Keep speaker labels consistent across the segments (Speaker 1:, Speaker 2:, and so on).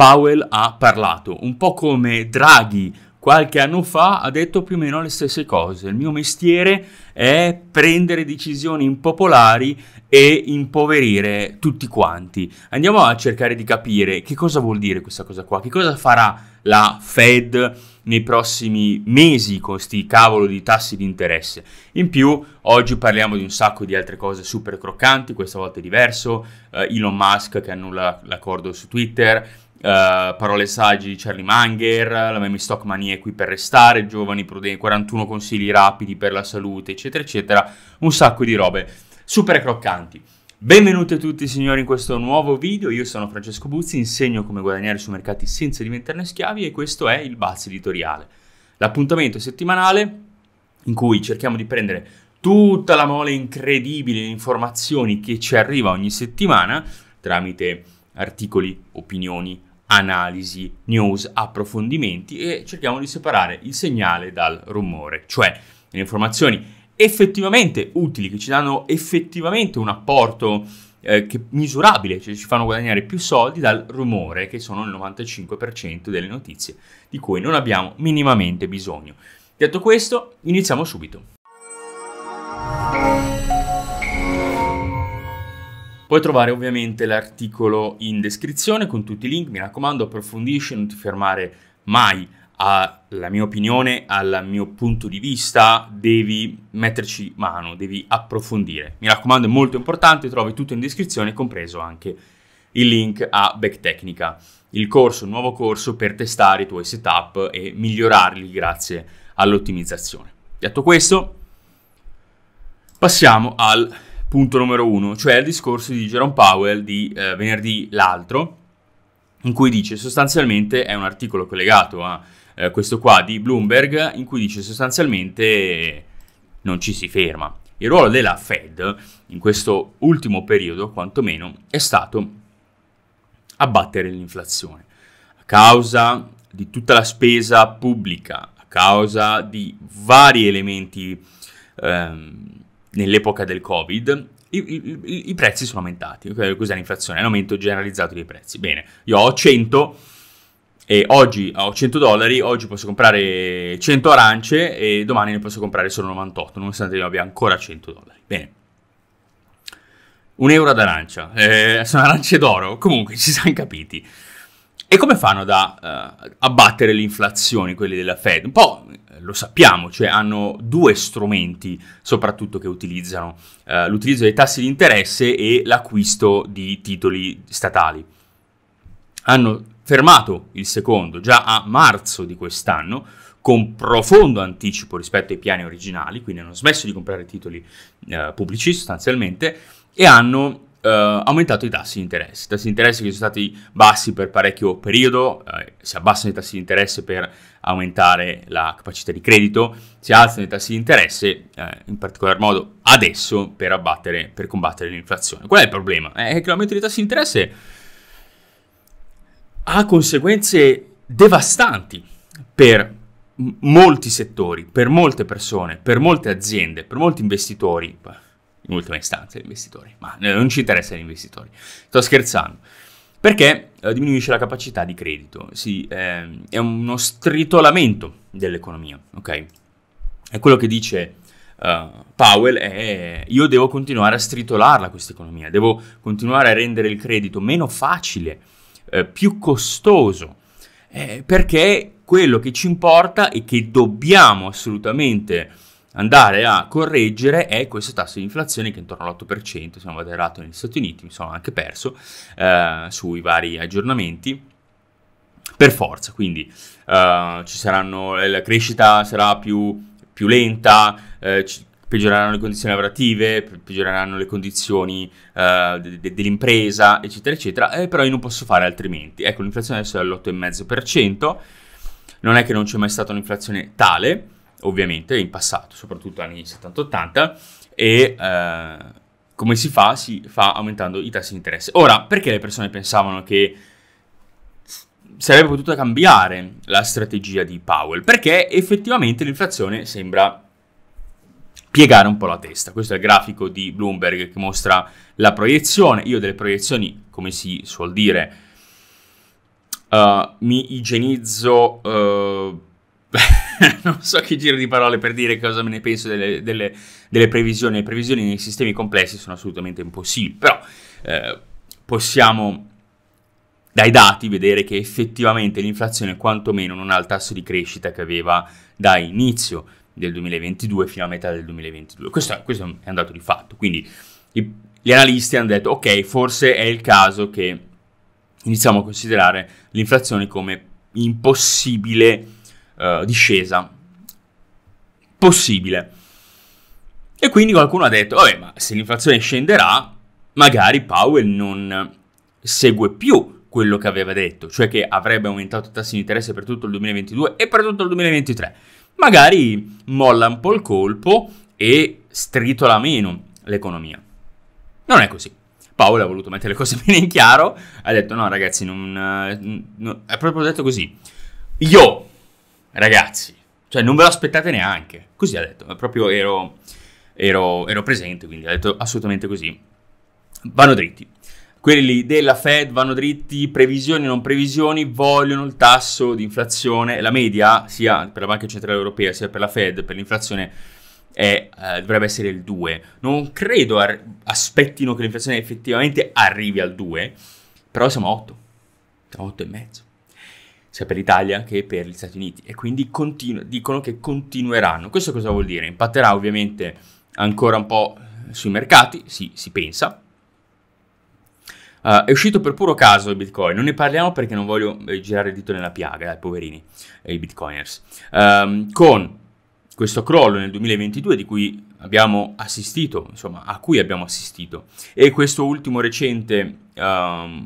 Speaker 1: Powell ha parlato, un po' come Draghi qualche anno fa ha detto più o meno le stesse cose. Il mio mestiere è prendere decisioni impopolari e impoverire tutti quanti. Andiamo a cercare di capire che cosa vuol dire questa cosa qua, che cosa farà la Fed nei prossimi mesi con questi cavolo di tassi di interesse. In più, oggi parliamo di un sacco di altre cose super croccanti, questa volta è diverso, eh, Elon Musk che annulla l'accordo su Twitter, eh, parole saggi di Charlie Munger, la meme stock mania è qui per restare, giovani prudenti, 41 consigli rapidi per la salute, eccetera, eccetera, un sacco di robe super croccanti. Benvenuti a tutti signori in questo nuovo video, io sono Francesco Buzzi, insegno come guadagnare sui mercati senza diventarne schiavi e questo è il Buzz Editoriale, l'appuntamento settimanale in cui cerchiamo di prendere tutta la mole incredibile di informazioni che ci arriva ogni settimana tramite articoli, opinioni, analisi, news, approfondimenti e cerchiamo di separare il segnale dal rumore, cioè le informazioni effettivamente utili, che ci danno effettivamente un apporto eh, che, misurabile, cioè ci fanno guadagnare più soldi dal rumore, che sono il 95% delle notizie di cui non abbiamo minimamente bisogno. Detto questo, iniziamo subito. Puoi trovare ovviamente l'articolo in descrizione con tutti i link, mi raccomando approfondisci, non ti fermare mai alla mia opinione, al mio punto di vista, devi metterci mano, devi approfondire. Mi raccomando, è molto importante, trovi tutto in descrizione, compreso anche il link a Back il corso, il nuovo corso per testare i tuoi setup e migliorarli grazie all'ottimizzazione. Detto questo, passiamo al punto numero uno, cioè il discorso di Jerome Powell di eh, venerdì l'altro, in cui dice sostanzialmente, è un articolo collegato a eh, questo qua di Bloomberg, in cui dice sostanzialmente non ci si ferma. Il ruolo della Fed in questo ultimo periodo, quantomeno, è stato abbattere l'inflazione a causa di tutta la spesa pubblica, a causa di vari elementi ehm, nell'epoca del Covid, i, i, i, prezzi sono aumentati. Cos'è l'inflazione? È un aumento generalizzato dei prezzi. Bene, io ho 100 e oggi ho 100 dollari, oggi posso comprare 100 arance e domani ne posso comprare solo 98, nonostante io abbia ancora 100 dollari. Bene. Un euro d'arancia, eh, sono arance d'oro, comunque ci siamo capiti. E come fanno ad uh, eh, abbattere l'inflazione quelli della Fed? Un po' eh, lo sappiamo, cioè hanno due strumenti soprattutto che utilizzano, uh, l'utilizzo dei tassi di interesse e l'acquisto di titoli statali. Hanno fermato il secondo già a marzo di quest'anno con profondo anticipo rispetto ai piani originali, quindi hanno smesso di comprare titoli uh, pubblici sostanzialmente e hanno eh, aumentato i tassi di interesse. I tassi di interesse che sono stati bassi per parecchio periodo, eh, si abbassano i tassi di interesse per aumentare la capacità di credito, si alzano i tassi di interesse eh, in particolar modo adesso per, abbattere, per combattere l'inflazione. Qual è il problema? È che l'aumento dei tassi di interesse ha conseguenze devastanti per molti settori, per molte persone, per molte aziende, per molti investitori in ultima istanza gli investitori, ma eh, non ci interessano gli investitori, sto scherzando, perché eh, diminuisce la capacità di credito, sì, eh, è uno stritolamento dell'economia, ok? È quello che dice uh, Powell, è io devo continuare a stritolarla questa economia, devo continuare a rendere il credito meno facile, eh, più costoso, eh, perché quello che ci importa e che dobbiamo assolutamente andare a correggere è questo tasso di inflazione che è intorno all'8%, siamo moderato negli Stati Uniti, mi sono anche perso eh, sui vari aggiornamenti. Per forza, quindi eh, saranno, eh, la crescita sarà più, più lenta, eh, peggioreranno le condizioni lavorative, peggioreranno le condizioni uh, de- de- dell'impresa, eccetera, eccetera, eh, però io non posso fare altrimenti. Ecco, l'inflazione adesso è all'8,5%, non è che non c'è mai stata un'inflazione tale, ovviamente, in passato, soprattutto anni 70-80, e eh, come si fa? Si fa aumentando i tassi di interesse. Ora, perché le persone pensavano che sarebbe potuta cambiare la strategia di Powell? Perché effettivamente l'inflazione sembra piegare un po' la testa. Questo è il grafico di Bloomberg che mostra la proiezione. Io delle proiezioni, come si suol dire, uh, mi igienizzo... Uh, non so che giro di parole per dire cosa me ne penso delle, delle, delle previsioni. Le previsioni nei sistemi complessi sono assolutamente impossibili, però eh, possiamo dai dati vedere che effettivamente l'inflazione quantomeno non ha il tasso di crescita che aveva da inizio del 2022 fino a metà del 2022. Questo, questo è un dato di fatto, quindi i, gli analisti hanno detto ok, forse è il caso che iniziamo a considerare l'inflazione come impossibile eh, discesa possibile. E quindi qualcuno ha detto, vabbè, ma se l'inflazione scenderà, magari Powell non segue più quello che aveva detto, cioè che avrebbe aumentato i tassi di interesse per tutto il 2022 e per tutto il 2023. Magari molla un po' il colpo e stritola meno l'economia. Non è così. Paolo ha voluto mettere le cose bene in chiaro, ha detto no ragazzi, non, eh, no, è proprio detto così. Io ragazzi, cioè non ve lo aspettate neanche. Così ha detto, proprio ero, ero, ero presente, quindi ha detto assolutamente così. Vanno dritti. Quelli della Fed vanno dritti, previsioni o non previsioni, vogliono il tasso di inflazione, la media sia per la Banca Centrale Europea sia per la Fed, per l'inflazione è, eh, dovrebbe essere il 2. Non credo ar- aspettino che l'inflazione effettivamente arrivi al 2, però siamo a 8, siamo a 8 e mezzo sia per l'Italia che per gli Stati Uniti e quindi continu- dicono che continueranno. Questo cosa vuol dire? Impatterà ovviamente ancora un po' sui mercati, sì, si pensa. Uh, è uscito per puro caso il Bitcoin, non ne parliamo perché non voglio eh, girare il dito nella piaga, eh, poverini, eh, i Bitcoiners. Um, con questo crollo nel 2022 di cui abbiamo assistito, insomma, a cui abbiamo assistito, e questo ultimo recente um,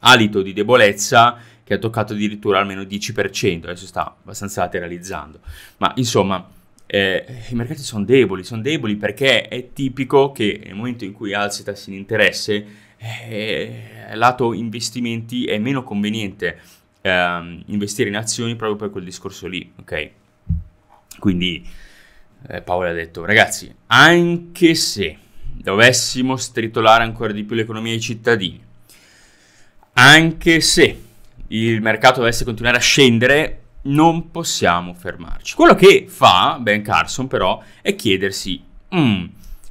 Speaker 1: alito di debolezza che ha toccato addirittura almeno 10%, adesso sta abbastanza lateralizzando. Ma insomma, eh, i mercati sono deboli, sono deboli perché è tipico che nel momento in cui alzi i tassi di interesse, eh, lato investimenti è meno conveniente eh, investire in azioni proprio per quel discorso lì, ok? Quindi eh, Paolo ha detto, ragazzi, anche se dovessimo stritolare ancora di più l'economia dei cittadini, anche se il mercato dovesse continuare a scendere, non possiamo fermarci. Quello che fa Ben Carson però è chiedersi, mm,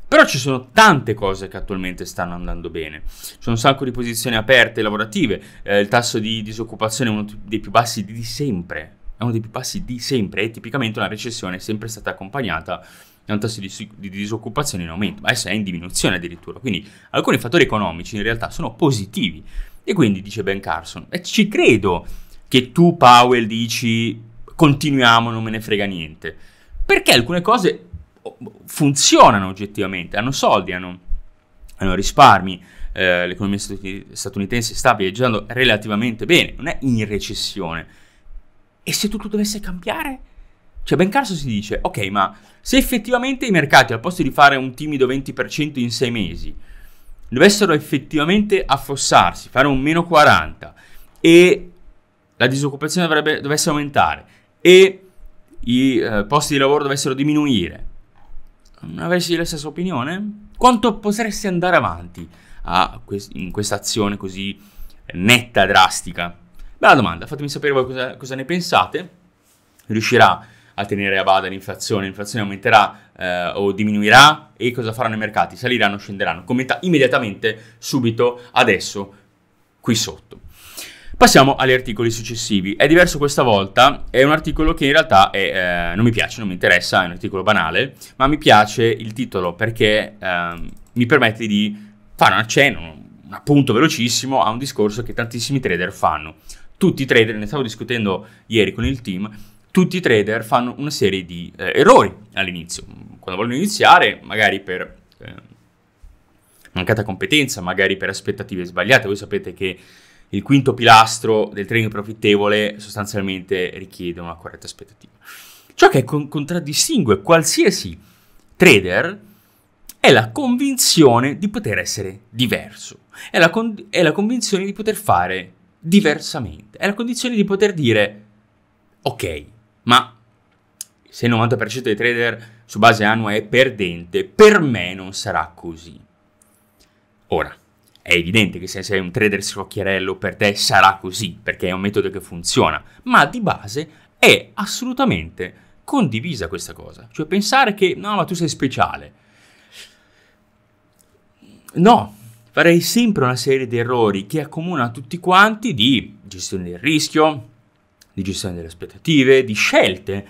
Speaker 1: però ci sono tante cose che attualmente stanno andando bene. Ci sono un sacco di posizioni aperte lavorative, eh, il tasso di disoccupazione è uno dei più bassi di sempre, è uno dei più bassi di sempre e tipicamente una recessione è sempre stata accompagnata da un tasso di, di disoccupazione in aumento, ma adesso è in diminuzione addirittura. Quindi alcuni fattori economici in realtà sono positivi e quindi dice Ben Carson, e eh, ci credo che tu Powell dici continuiamo, non me ne frega niente. Perché alcune cose oh, oh, funzionano oggettivamente, hanno soldi, hanno, hanno risparmi, eh, l'economia statunitense sta viaggiando relativamente bene, non è in recessione. E se tutto dovesse cambiare? Cioè Ben Carson si dice, ok, ma se effettivamente i mercati al posto di fare un timido 20% in sei mesi, dovessero effettivamente affossarsi, fare un meno 40 e la disoccupazione dovrebbe, dovesse aumentare e i eh, posti di lavoro dovessero diminuire, non avresti la stessa opinione? Quanto potresti andare avanti que- in questa azione così netta, drastica? Bella domanda, fatemi sapere voi cosa, cosa ne pensate. Riuscirà a tenere a bada l'inflazione, l'inflazione aumenterà eh, o diminuirà e cosa faranno i mercati, saliranno o scenderanno? Commenta immediatamente, subito, adesso, qui sotto. Passiamo agli articoli successivi. È diverso questa volta, è un articolo che in realtà è, eh, non mi piace, non mi interessa, è un articolo banale, ma mi piace il titolo perché eh, mi permette di fare un accenno, un appunto velocissimo a un discorso che tantissimi trader fanno. Tutti i trader, ne stavo discutendo ieri con il team, tutti i trader fanno una serie di eh, errori all'inizio. Quando vogliono iniziare, magari per eh, mancata competenza, magari per aspettative sbagliate, voi sapete che il quinto pilastro del trading profittevole sostanzialmente richiede una corretta aspettativa. Ciò che con- contraddistingue qualsiasi trader è la convinzione di poter essere diverso, è la, con- è la convinzione di poter fare diversamente, è la condizione di poter dire ok, ma se il 90% dei trader su base annua è perdente, per me non sarà così. Ora, è evidente che se sei un trader scocchiarello, per te sarà così, perché è un metodo che funziona, ma di base è assolutamente condivisa questa cosa. Cioè pensare che no, ma tu sei speciale. No, farei sempre una serie di errori che accomuna tutti quanti di gestione del rischio, di gestione delle aspettative, di scelte.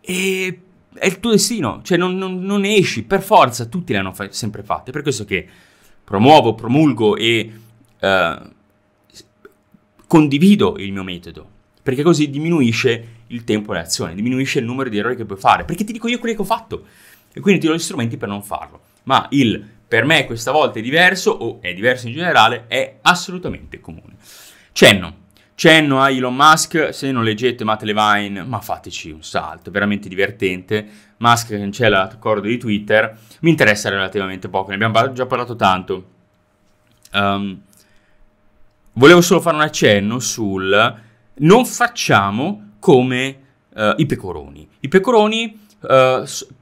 Speaker 1: E è il tuo destino, cioè non, non, non esci, per forza, tutti le hanno fa- sempre fatte. Per questo che promuovo, promulgo e eh, condivido il mio metodo, perché così diminuisce il tempo di azione, diminuisce il numero di errori che puoi fare, perché ti dico io quello che ho fatto e quindi ti do gli strumenti per non farlo. Ma il per me questa volta è diverso o è diverso in generale è assolutamente comune. Cenno. Cenno a Elon Musk, se non leggete Matt Levine, ma fateci un salto, è veramente divertente. Musk cancella l'accordo di Twitter, mi interessa relativamente poco, ne abbiamo già parlato tanto. Um, volevo solo fare un accenno sul non facciamo come uh, i pecoroni. I pecoroni, uh,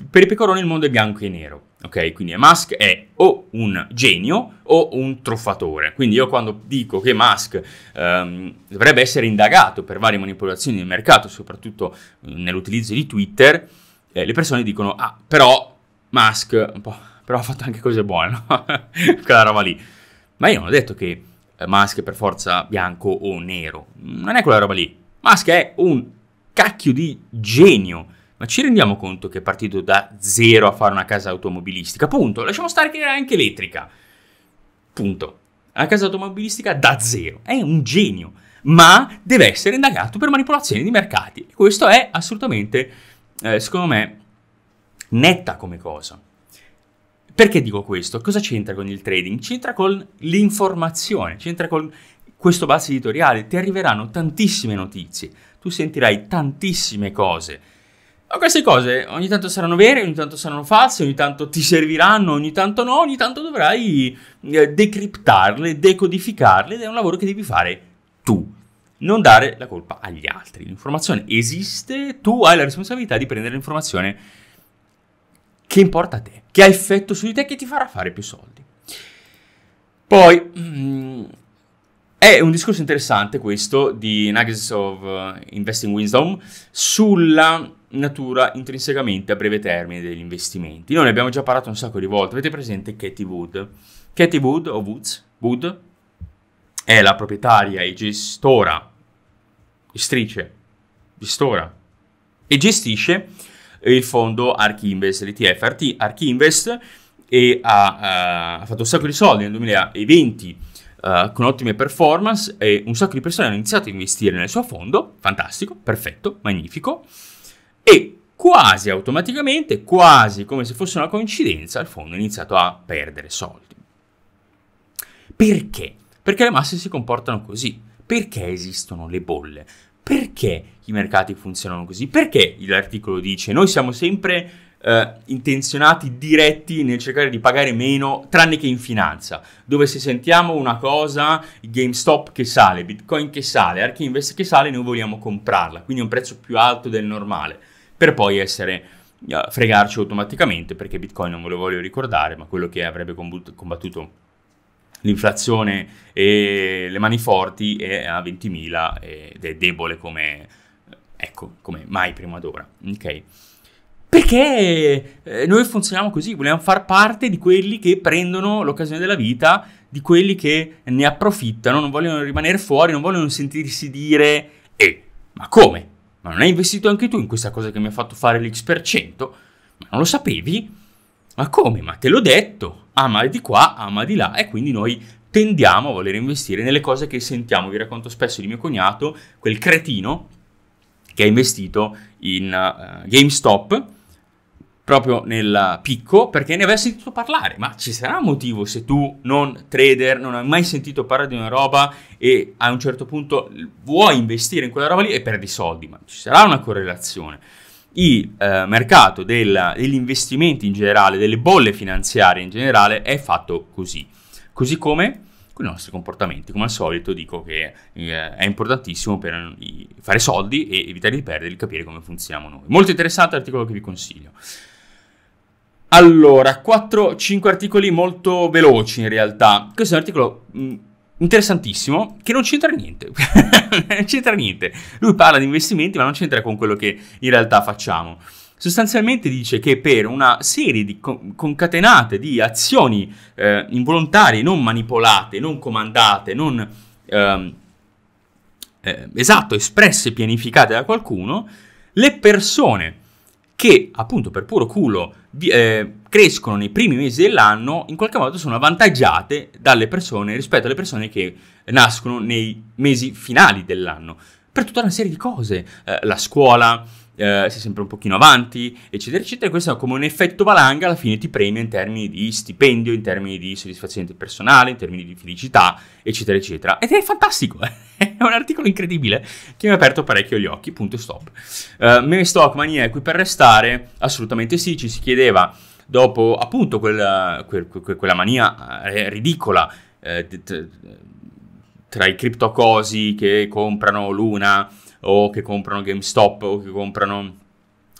Speaker 1: per i pecoroni il mondo è bianco e nero ok? Quindi Musk è o un genio o un truffatore. Quindi io quando dico che Musk ehm, dovrebbe essere indagato per varie manipolazioni del mercato, soprattutto eh, nell'utilizzo di Twitter, eh, le persone dicono, ah, però Musk però ha fatto anche cose buone, no? quella roba lì. Ma io non ho detto che eh, Musk è per forza bianco o nero, non è quella roba lì. Musk è un cacchio di genio ma ci rendiamo conto che è partito da zero a fare una casa automobilistica? Punto. Lasciamo stare che era anche elettrica. Punto. Una casa automobilistica da zero. È un genio. Ma deve essere indagato per manipolazione di mercati. E Questo è assolutamente, eh, secondo me, netta come cosa. Perché dico questo? Cosa c'entra con il trading? C'entra con l'informazione, c'entra con questo base editoriale. Ti arriveranno tantissime notizie, tu sentirai tantissime cose ma queste cose ogni tanto saranno vere, ogni tanto saranno false, ogni tanto ti serviranno, ogni tanto no, ogni tanto dovrai eh, decriptarle, decodificarle ed è un lavoro che devi fare tu. Non dare la colpa agli altri. L'informazione esiste, tu hai la responsabilità di prendere l'informazione che importa a te, che ha effetto su di te, che ti farà fare più soldi. Poi mm, è un discorso interessante questo di Nuggets of eh, Investing Wisdom sulla natura intrinsecamente a breve termine degli investimenti. Noi ne abbiamo già parlato un sacco di volte, avete presente Katie Wood? Katie Wood, o Woods, Wood, è la proprietaria e gestora, gestrice, gestora, e gestisce il fondo Archinvest, l'ETF Archinvest, e ha, uh, fatto un sacco di soldi nel 2020 uh, eh, con ottime performance e un sacco di persone hanno iniziato a investire nel suo fondo, fantastico, perfetto, magnifico, e quasi automaticamente, quasi come se fosse una coincidenza, il fondo ha iniziato a perdere soldi. Perché? Perché le masse si comportano così? Perché esistono le bolle? Perché i mercati funzionano così? Perché l'articolo dice noi siamo sempre Uh, intenzionati diretti nel cercare di pagare meno, tranne che in finanza, dove se sentiamo una cosa, GameStop che sale, Bitcoin che sale, Archinvest che sale, noi vogliamo comprarla, quindi a un prezzo più alto del normale per poi essere eh, fregarci automaticamente perché Bitcoin non ve lo voglio ricordare, ma quello che avrebbe combattuto l'inflazione e le mani forti è a 20.000 ed è debole come, ecco, come mai prima d'ora, ok? Perché eh, noi funzioniamo così, vogliamo far parte di quelli che prendono l'occasione della vita, di quelli che ne approfittano, non vogliono rimanere fuori, non vogliono sentirsi dire, eh, ma come? Ma non hai investito anche tu in questa cosa che mi ha fatto fare l'X%? Ma non lo sapevi? Ma come? Ma te l'ho detto! Ama di qua, ama di là e quindi noi tendiamo a voler investire nelle cose che sentiamo. Vi racconto spesso di mio cognato, quel cretino che ha investito in uh, GameStop proprio nel picco perché ne avevi sentito parlare, ma ci sarà un motivo se tu non trader, non hai mai sentito parlare di una roba e a un certo punto vuoi investire in quella roba lì e perdi soldi, ma ci sarà una correlazione. Il eh, mercato del, degli investimenti in generale, delle bolle finanziarie in generale è fatto così, così come con i nostri comportamenti. Come al solito dico che eh, è importantissimo per fare soldi e evitare di perderli, capire come funzioniamo noi. Molto interessante l'articolo che vi consiglio. Allora, 4-5 articoli molto veloci in realtà. Questo è un articolo mh, mm, interessantissimo che non c'entra niente. non c'entra niente. Lui parla di investimenti, ma non c'entra con quello che in realtà facciamo. Sostanzialmente dice che per una serie di concatenate di azioni eh, involontarie, non manipolate, non comandate, non ehm, eh, esatto, espresse e pianificate da qualcuno, le persone che appunto per puro culo di, eh, crescono nei primi mesi dell'anno, in qualche modo sono avvantaggiate dalle persone rispetto alle persone che nascono nei mesi finali dell'anno. Per tutta una serie di cose, eh, la scuola, eh, sei sempre un pochino avanti, eccetera, eccetera. Questo è come un effetto valanga, alla fine ti premia in termini di stipendio, in termini di soddisfazione personale, in termini di felicità, eccetera, eccetera. Ed è fantastico, eh? un articolo incredibile che mi ha aperto parecchio gli occhi, punto stop. Uh, eh, meme Stockman è qui per restare? Assolutamente sì, ci si chiedeva dopo appunto quella, quel, quella mania eh, ridicola eh, tra i criptocosi che comprano Luna o che comprano GameStop o che comprano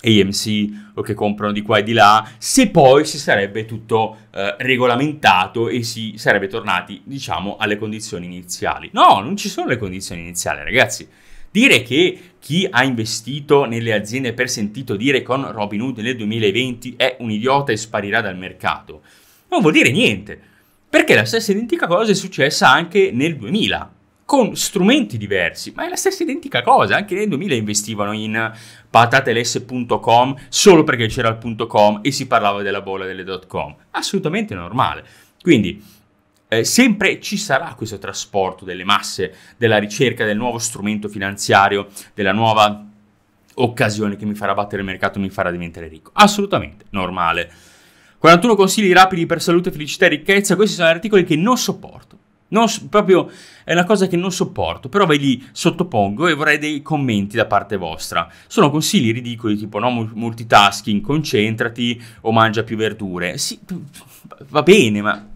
Speaker 1: AMC o che comprano di qua e di là, se poi si sarebbe tutto eh, regolamentato e si sarebbe tornati, diciamo, alle condizioni iniziali. No, non ci sono le condizioni iniziali, ragazzi. Dire che chi ha investito nelle aziende per sentito dire con Robin Hood nel 2020 è un idiota e sparirà dal mercato, non vuol dire niente. Perché la stessa identica cosa è successa anche nel 2000 con strumenti diversi, ma è la stessa identica cosa. Anche nel 2000 investivano in patateless.com solo perché c'era il .com e si parlava della bolla delle .com. Assolutamente normale. Quindi eh, sempre ci sarà questo trasporto delle masse, della ricerca del nuovo strumento finanziario, della nuova occasione che mi farà battere il mercato e mi farà diventare ricco. Assolutamente normale. 41 consigli rapidi per salute, felicità e ricchezza. Questi sono articoli che non sopporto non, proprio è una cosa che non sopporto, però ve li sottopongo e vorrei dei commenti da parte vostra. Sono consigli ridicoli tipo no multitasking, concentrati o mangia più verdure. Sì, va bene, ma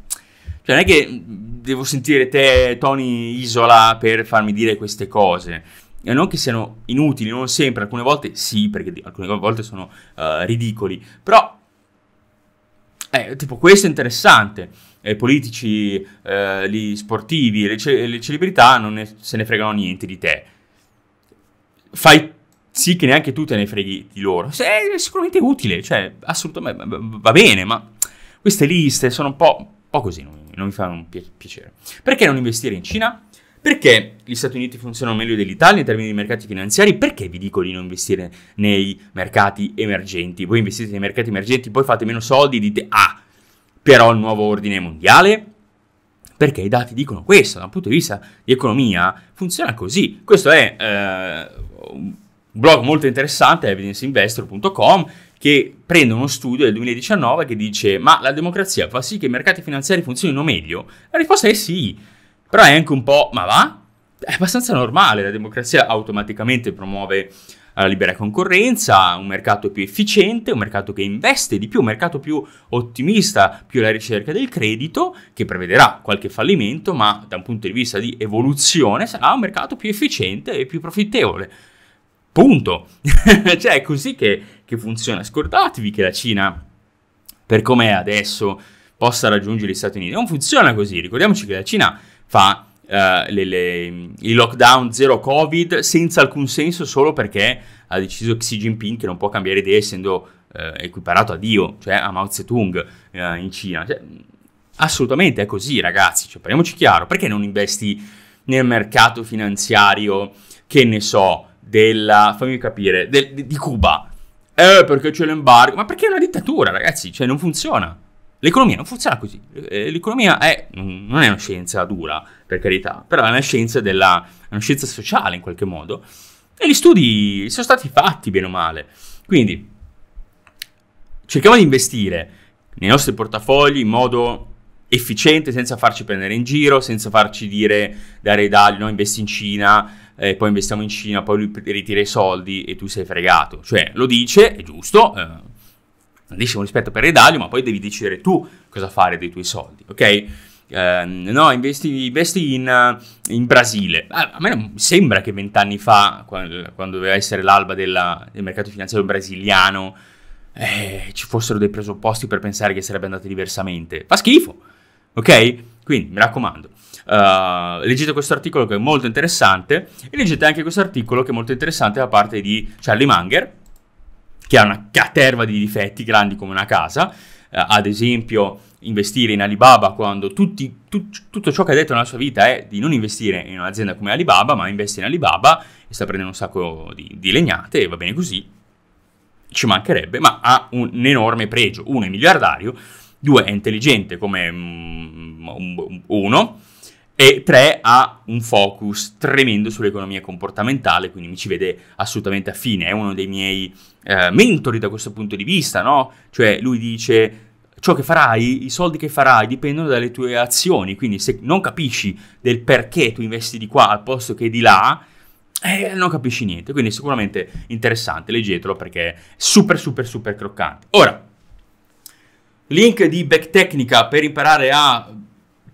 Speaker 1: cioè, non è che devo sentire te, Tony Isola, per farmi dire queste cose. E non che siano inutili, non sempre, alcune volte sì, perché alcune volte sono uh, ridicoli, però eh, tipo, questo è interessante. I eh, politici, eh, gli sportivi, le, ce- le celebrità non ne- se ne fregano niente di te. Fai sì che neanche tu te ne freghi di loro. È sicuramente utile, cioè, assolutamente va bene, ma queste liste sono un po', un po così, non, non mi fanno piacere. Perché non investire in Cina? Perché gli Stati Uniti funzionano meglio dell'Italia in termini di mercati finanziari? Perché vi dico di non investire nei mercati emergenti? Voi investite nei mercati emergenti, poi fate meno soldi e dite ah, però il nuovo ordine mondiale? Perché i dati dicono questo, dal punto di vista di economia funziona così. Questo è eh, un blog molto interessante, evidenceinvestor.com, che prende uno studio del 2019 che dice ma la democrazia fa sì che i mercati finanziari funzionino meglio? La risposta è sì. Però è anche un po', ma va? È abbastanza normale, la democrazia automaticamente promuove eh, la libera concorrenza, un mercato più efficiente, un mercato che investe di più, un mercato più ottimista, più la ricerca del credito, che prevederà qualche fallimento, ma da un punto di vista di evoluzione sarà un mercato più efficiente e più profittevole. Punto. cioè è così che, che funziona. Scordatevi che la Cina, per com'è adesso, possa raggiungere gli Stati Uniti. Non funziona così. Ricordiamoci che la Cina fa Uh, le, le, il lockdown zero covid senza alcun senso solo perché ha deciso Xi Jinping che non può cambiare idea essendo uh, equiparato a Dio, cioè a Mao Zedong uh, in Cina. Cioè, assolutamente è così ragazzi, cioè, parliamoci chiaro, perché non investi nel mercato finanziario, che ne so, della, fammi capire, del, di Cuba? Eh, perché c'è l'embargo, ma perché è una dittatura ragazzi, cioè non funziona. L'economia non funziona così. Eh, l'economia è, non è una scienza dura, per carità, però è una scienza, della, una scienza sociale in qualche modo. E gli studi sono stati fatti bene o male. Quindi cerchiamo di investire nei nostri portafogli in modo efficiente, senza farci prendere in giro, senza farci dire, dare i dagli, no? investi in Cina, eh, poi investiamo in Cina, poi lui ritira i soldi e tu sei fregato. Cioè, lo dice, è giusto, eh, grandissimo rispetto per Redalio, ma poi devi decidere tu cosa fare dei tuoi soldi, ok? Eh, no, investi, investi in, eh, in, Brasile. Ah, a me sembra che vent'anni fa, quando, doveva essere l'alba della, del mercato finanziario brasiliano, eh, ci fossero dei presupposti per pensare che sarebbe andato diversamente. Fa schifo, ok? Quindi mi raccomando. Uh, leggete questo articolo che è molto interessante e leggete anche questo articolo che è molto interessante da parte di Charlie Munger che ha una caterva di difetti grandi come una casa, eh, ad esempio investire in Alibaba quando tutti, tu, tutto ciò che ha detto nella sua vita è di non investire in un'azienda come Alibaba, ma investe in Alibaba e sta prendendo un sacco di, di legnate e va bene così, ci mancherebbe, ma ha un enorme pregio, uno è miliardario, due è intelligente come mm, uno, e 3 ha un focus tremendo sull'economia comportamentale, quindi mi ci vede assolutamente affine, è uno dei miei eh, mentori da questo punto di vista, no? Cioè lui dice ciò che farai, i soldi che farai dipendono dalle tue azioni, quindi se non capisci del perché tu investi di qua al posto che di là, eh, non capisci niente, quindi è sicuramente interessante, leggetelo perché è super super super croccante. Ora, link di Back Technica per imparare a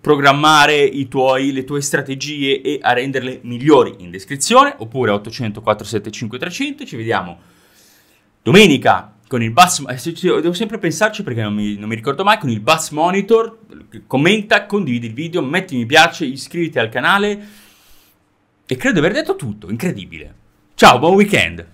Speaker 1: programmare i tuoi, le tue strategie e a renderle migliori in descrizione, oppure 800 475 300, ci vediamo domenica con il bus, eh, devo sempre pensarci perché non mi, non mi ricordo mai, con il bus monitor, commenta, condividi il video, metti mi piace, iscriviti al canale e credo di aver detto tutto, incredibile. Ciao, buon weekend!